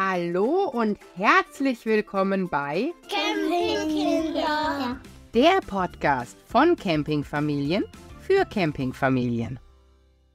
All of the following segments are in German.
Hallo und herzlich willkommen bei Campingkinder, der Podcast von Campingfamilien für Campingfamilien.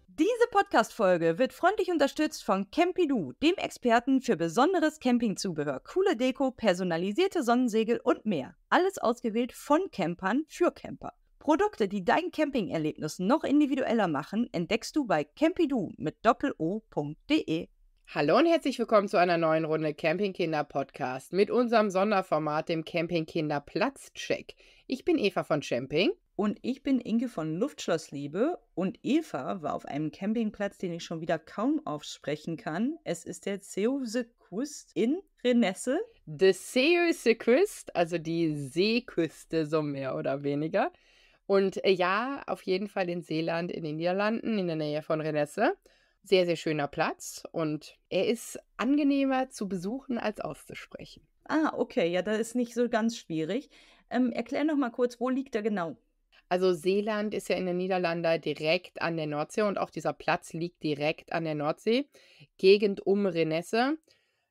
Diese Podcast-Folge wird freundlich unterstützt von Campidu, dem Experten für besonderes Campingzubehör, coole Deko, personalisierte Sonnensegel und mehr. Alles ausgewählt von Campern für Camper. Produkte, die dein Campingerlebnis noch individueller machen, entdeckst du bei campidu mit doppel-o.de. Hallo und herzlich willkommen zu einer neuen Runde Campingkinder Podcast mit unserem Sonderformat, dem Campingkinder Platzcheck. Ich bin Eva von Champing. Und ich bin Inge von Luftschlossliebe und Eva war auf einem Campingplatz, den ich schon wieder kaum aufsprechen kann. Es ist der Seeusequist in Renesse. The Seeusequist, also die Seeküste so mehr oder weniger. Und äh, ja, auf jeden Fall in Seeland, in den Niederlanden, in der Nähe von Renesse sehr, sehr schöner Platz und er ist angenehmer zu besuchen als auszusprechen. Ah, okay, ja, das ist nicht so ganz schwierig. Ähm, erklär noch mal kurz, wo liegt er genau? Also Seeland ist ja in den Niederlanden direkt an der Nordsee und auch dieser Platz liegt direkt an der Nordsee, Gegend um Renesse.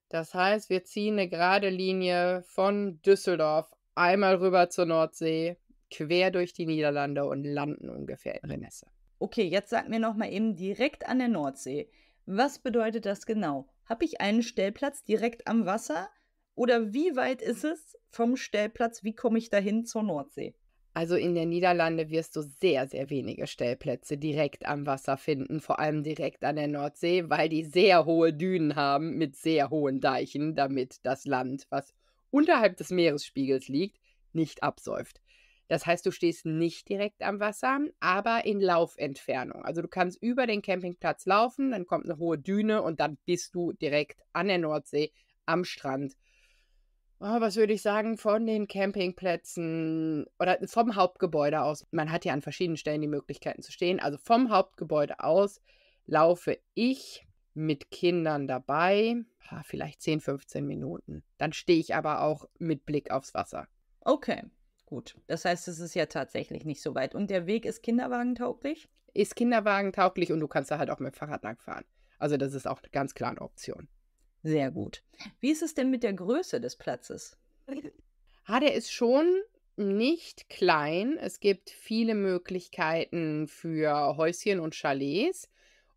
Das heißt, wir ziehen eine gerade Linie von Düsseldorf einmal rüber zur Nordsee, quer durch die Niederlande und landen ungefähr in Renesse. Okay, jetzt sag mir nochmal eben direkt an der Nordsee. Was bedeutet das genau? Habe ich einen Stellplatz direkt am Wasser? Oder wie weit ist es vom Stellplatz? Wie komme ich dahin zur Nordsee? Also in den Niederlande wirst du sehr, sehr wenige Stellplätze direkt am Wasser finden, vor allem direkt an der Nordsee, weil die sehr hohe Dünen haben mit sehr hohen Deichen, damit das Land, was unterhalb des Meeresspiegels liegt, nicht absäuft. Das heißt, du stehst nicht direkt am Wasser, aber in Laufentfernung. Also du kannst über den Campingplatz laufen, dann kommt eine hohe Düne und dann bist du direkt an der Nordsee am Strand. Oh, was würde ich sagen, von den Campingplätzen oder vom Hauptgebäude aus. Man hat ja an verschiedenen Stellen die Möglichkeiten zu stehen. Also vom Hauptgebäude aus laufe ich mit Kindern dabei, vielleicht 10, 15 Minuten. Dann stehe ich aber auch mit Blick aufs Wasser. Okay, Gut, das heißt, es ist ja tatsächlich nicht so weit. Und der Weg ist kinderwagentauglich? Ist kinderwagentauglich und du kannst da halt auch mit dem Fahrrad langfahren. Also das ist auch eine ganz klare Option. Sehr gut. Wie ist es denn mit der Größe des Platzes? Ah, der ist schon nicht klein. Es gibt viele Möglichkeiten für Häuschen und Chalets.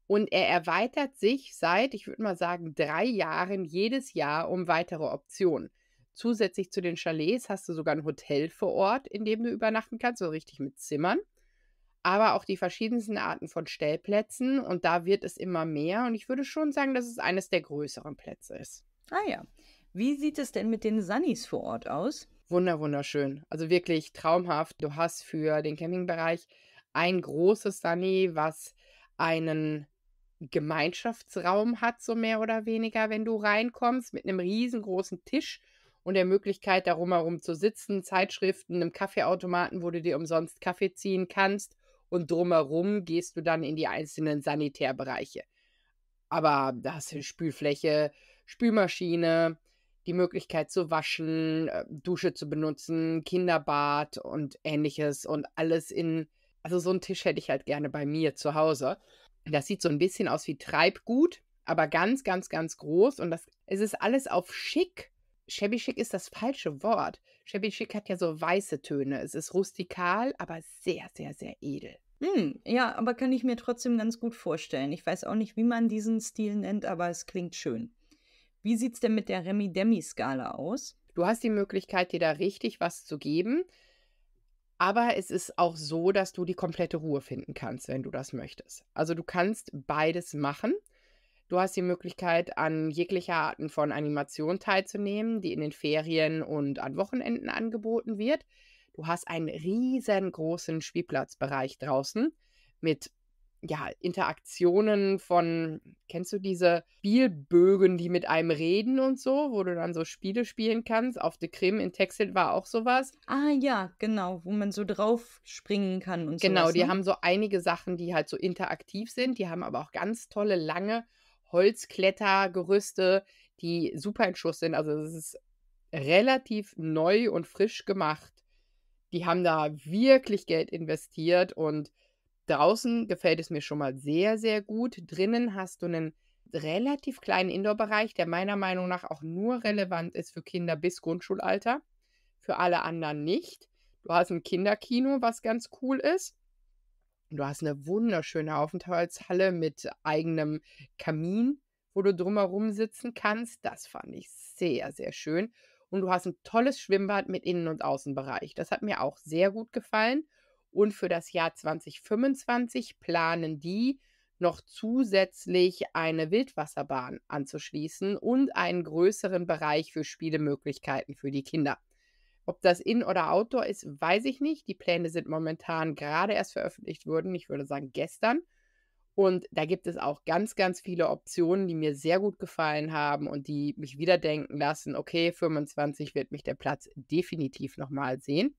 Und er erweitert sich seit, ich würde mal sagen, drei Jahren jedes Jahr um weitere Optionen. Zusätzlich zu den Chalets hast du sogar ein Hotel vor Ort, in dem du übernachten kannst, so richtig mit Zimmern. Aber auch die verschiedensten Arten von Stellplätzen und da wird es immer mehr. Und ich würde schon sagen, dass es eines der größeren Plätze ist. Ah ja. Wie sieht es denn mit den Sunnies vor Ort aus? Wunder, wunderschön. Also wirklich traumhaft. Du hast für den Campingbereich ein großes Sunny, was einen Gemeinschaftsraum hat, so mehr oder weniger, wenn du reinkommst, mit einem riesengroßen Tisch und der Möglichkeit, darum herum zu sitzen, Zeitschriften, einem Kaffeeautomaten, wo du dir umsonst Kaffee ziehen kannst und drumherum gehst du dann in die einzelnen Sanitärbereiche. Aber da hast du Spülfläche, Spülmaschine, die Möglichkeit zu waschen, äh, Dusche zu benutzen, Kinderbad und ähnliches und alles in. Also so einen Tisch hätte ich halt gerne bei mir zu Hause. Das sieht so ein bisschen aus wie Treibgut, aber ganz, ganz, ganz groß und das es ist alles auf schick shabby chic ist das falsche Wort. Shabby chic hat ja so weiße Töne. Es ist rustikal, aber sehr, sehr, sehr edel. Hm, ja, aber kann ich mir trotzdem ganz gut vorstellen. Ich weiß auch nicht, wie man diesen Stil nennt, aber es klingt schön. Wie sieht es denn mit der Remi-Demi-Skala aus? Du hast die Möglichkeit, dir da richtig was zu geben. Aber es ist auch so, dass du die komplette Ruhe finden kannst, wenn du das möchtest. Also du kannst beides machen. Du hast die Möglichkeit, an jeglicher Arten von Animation teilzunehmen, die in den Ferien und an Wochenenden angeboten wird. Du hast einen riesengroßen Spielplatzbereich draußen mit ja, Interaktionen von, kennst du diese Spielbögen, die mit einem reden und so, wo du dann so Spiele spielen kannst? Auf The Krim in Texel war auch sowas. Ah ja, genau, wo man so drauf springen kann und so. Genau, sowas, ne? die haben so einige Sachen, die halt so interaktiv sind, die haben aber auch ganz tolle, lange Holzklettergerüste, die super in Schuss sind. Also es ist relativ neu und frisch gemacht. Die haben da wirklich Geld investiert und draußen gefällt es mir schon mal sehr, sehr gut. Drinnen hast du einen relativ kleinen Indoor-Bereich, der meiner Meinung nach auch nur relevant ist für Kinder bis Grundschulalter, für alle anderen nicht. Du hast ein Kinderkino, was ganz cool ist. Du hast eine wunderschöne Aufenthaltshalle mit eigenem Kamin, wo du drumherum sitzen kannst. Das fand ich sehr, sehr schön. Und du hast ein tolles Schwimmbad mit Innen- und Außenbereich. Das hat mir auch sehr gut gefallen. Und für das Jahr 2025 planen die noch zusätzlich eine Wildwasserbahn anzuschließen und einen größeren Bereich für Spielemöglichkeiten für die Kinder. Ob das In- oder Outdoor ist, weiß ich nicht. Die Pläne sind momentan gerade erst veröffentlicht worden. Ich würde sagen gestern. Und da gibt es auch ganz, ganz viele Optionen, die mir sehr gut gefallen haben und die mich wieder denken lassen, okay, 25 wird mich der Platz definitiv nochmal sehen.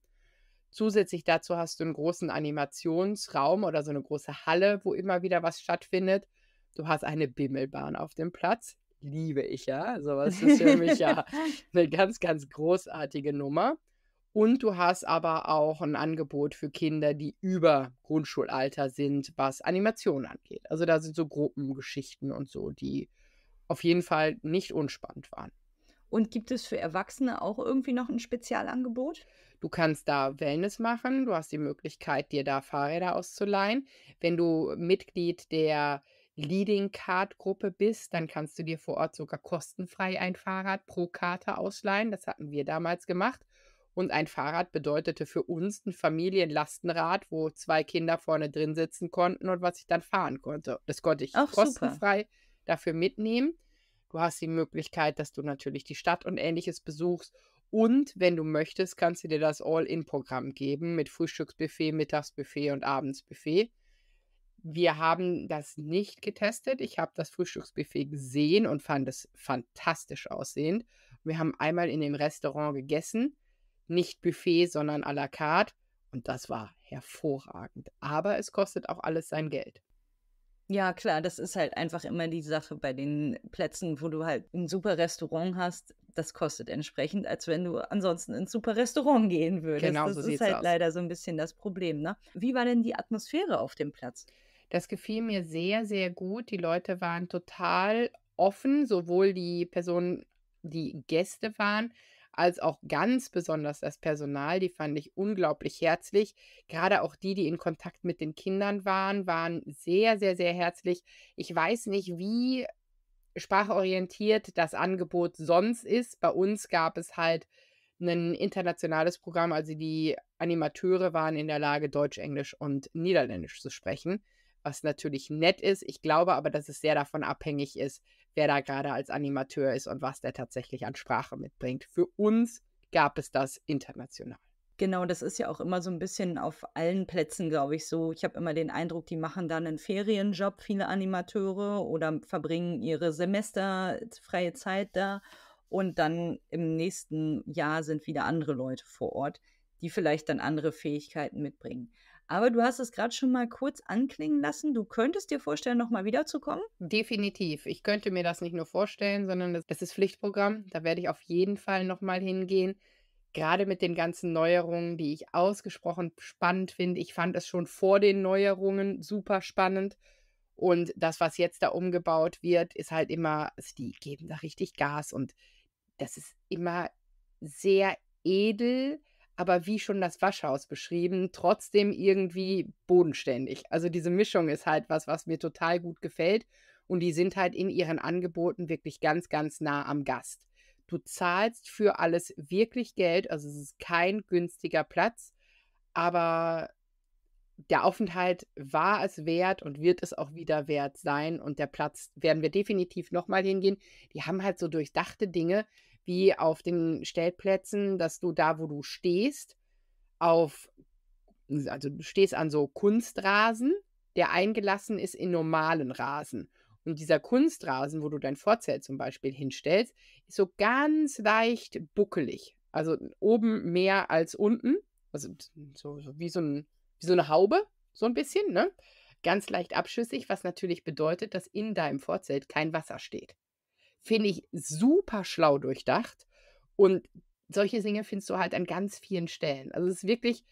Zusätzlich dazu hast du einen großen Animationsraum oder so eine große Halle, wo immer wieder was stattfindet. Du hast eine Bimmelbahn auf dem Platz liebe ich ja. Sowas ist für mich ja eine ganz, ganz großartige Nummer. Und du hast aber auch ein Angebot für Kinder, die über Grundschulalter sind, was Animation angeht. Also da sind so Gruppengeschichten und so, die auf jeden Fall nicht unspannend waren. Und gibt es für Erwachsene auch irgendwie noch ein Spezialangebot? Du kannst da Wellness machen, du hast die Möglichkeit, dir da Fahrräder auszuleihen. Wenn du Mitglied der Leading Card Gruppe bist, dann kannst du dir vor Ort sogar kostenfrei ein Fahrrad pro Karte ausleihen. Das hatten wir damals gemacht. Und ein Fahrrad bedeutete für uns ein Familienlastenrad, wo zwei Kinder vorne drin sitzen konnten und was ich dann fahren konnte. Das konnte ich Ach, kostenfrei super. dafür mitnehmen. Du hast die Möglichkeit, dass du natürlich die Stadt und ähnliches besuchst. Und wenn du möchtest, kannst du dir das All-In-Programm geben mit Frühstücksbuffet, Mittagsbuffet und Abendsbuffet wir haben das nicht getestet. Ich habe das Frühstücksbuffet gesehen und fand es fantastisch aussehend. Wir haben einmal in dem Restaurant gegessen, nicht Buffet, sondern à la carte. Und das war hervorragend. Aber es kostet auch alles sein Geld. Ja, klar, das ist halt einfach immer die Sache bei den Plätzen, wo du halt ein super Restaurant hast. Das kostet entsprechend, als wenn du ansonsten ins super Restaurant gehen würdest. Genau, das so ist halt aus. leider so ein bisschen das Problem. Ne? Wie war denn die Atmosphäre auf dem Platz? Das gefiel mir sehr, sehr gut. Die Leute waren total offen, sowohl die Personen, die Gäste waren, als auch ganz besonders das Personal. Die fand ich unglaublich herzlich. Gerade auch die, die in Kontakt mit den Kindern waren, waren sehr, sehr, sehr herzlich. Ich weiß nicht, wie sprachorientiert das Angebot sonst ist. Bei uns gab es halt ein internationales Programm, also die Animateure waren in der Lage, Deutsch, Englisch und Niederländisch zu sprechen was natürlich nett ist. Ich glaube aber, dass es sehr davon abhängig ist, wer da gerade als Animateur ist und was der tatsächlich an Sprache mitbringt. Für uns gab es das international. Genau, das ist ja auch immer so ein bisschen auf allen Plätzen, glaube ich, so. Ich habe immer den Eindruck, die machen dann einen Ferienjob, viele Animateure, oder verbringen ihre semesterfreie Zeit da. Und dann im nächsten Jahr sind wieder andere Leute vor Ort, die vielleicht dann andere Fähigkeiten mitbringen. Aber du hast es gerade schon mal kurz anklingen lassen. Du könntest dir vorstellen, nochmal wiederzukommen? Definitiv. Ich könnte mir das nicht nur vorstellen, sondern das, ist Pflichtprogramm. Da werde ich auf jeden Fall nochmal hingehen. Gerade mit den ganzen Neuerungen, die ich ausgesprochen spannend finde. Ich fand es schon vor den Neuerungen super spannend. Und das, was jetzt da umgebaut wird, ist halt immer, also die geben da richtig Gas und das ist immer sehr edel aber wie schon das Waschhaus beschrieben, trotzdem irgendwie bodenständig. Also diese Mischung ist halt was, was mir total gut gefällt. Und die sind halt in ihren Angeboten wirklich ganz, ganz nah am Gast. Du zahlst für alles wirklich Geld, also es ist kein günstiger Platz, aber der Aufenthalt war es wert und wird es auch wieder wert sein. Und der Platz werden wir definitiv nochmal hingehen. Die haben halt so durchdachte Dinge, wie auf den Stellplätzen, dass du da, wo du stehst, auf, also du stehst an so Kunstrasen, der eingelassen ist in normalen Rasen. Und dieser Kunstrasen, wo du dein Vorzelt zum Beispiel hinstellst, ist so ganz leicht buckelig. Also oben mehr als unten. Also so, so wie, so ein, wie so eine Haube, so ein bisschen, ne? Ganz leicht abschüssig, was natürlich bedeutet, dass in deinem Vorzelt kein Wasser steht finde ich super schlau durchdacht. Und solche Dinge findest du halt an ganz vielen Stellen. Also es ist wirklich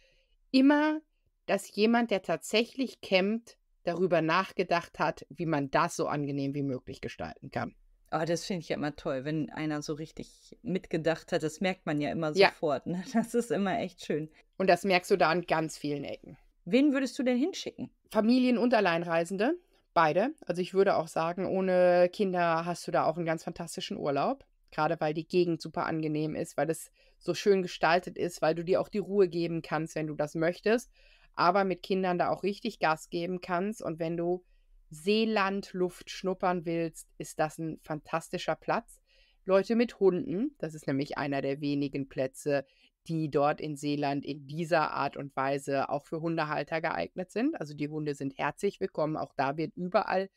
immer, dass jemand, der tatsächlich campt, darüber nachgedacht hat, wie man das so angenehm wie möglich gestalten kann. Oh, das finde ich ja immer toll, wenn einer so richtig mitgedacht hat. Das merkt man ja immer ja. sofort. Ne? Das ist immer echt schön. Und das merkst du da an ganz vielen Ecken. Wen würdest du denn hinschicken? Familien- und Alleinreisende. Beide. Also ich würde auch sagen, ohne Kinder hast du da auch einen ganz fantastischen Urlaub. Gerade weil die Gegend super angenehm ist, weil das so schön gestaltet ist, weil du dir auch die Ruhe geben kannst, wenn du das möchtest. Aber mit Kindern da auch richtig Gas geben kannst. Und wenn du Seelandluft schnuppern willst, ist das ein fantastischer Platz. Leute mit Hunden, das ist nämlich einer der wenigen Plätze die dort in Seeland in dieser Art und Weise auch für Hundehalter geeignet sind. Also die Hunde sind herzlich willkommen. Auch da wird überall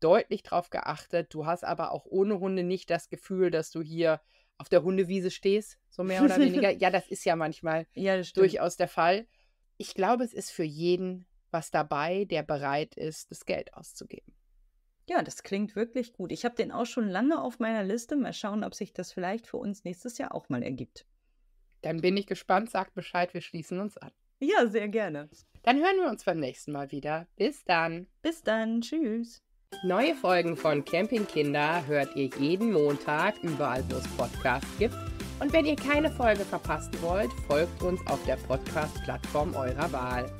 deutlich drauf geachtet. Du hast aber auch ohne Hunde nicht das Gefühl, dass du hier auf der Hundewiese stehst, so mehr oder weniger. ja, das ist ja manchmal ja, durchaus der Fall. Ich glaube, es ist für jeden was dabei, der bereit ist, das Geld auszugeben. Ja, das klingt wirklich gut. Ich habe den auch schon lange auf meiner Liste. Mal schauen, ob sich das vielleicht für uns nächstes Jahr auch mal ergibt. Dann bin ich gespannt, sagt Bescheid, wir schließen uns an. Ja, sehr gerne. Dann hören wir uns beim nächsten Mal wieder. Bis dann. Bis dann. Tschüss. Neue Folgen von Campingkinder hört ihr jeden Montag überall, wo es Podcasts gibt. Und wenn ihr keine Folge verpassen wollt, folgt uns auf der Podcast-Plattform eurer Wahl.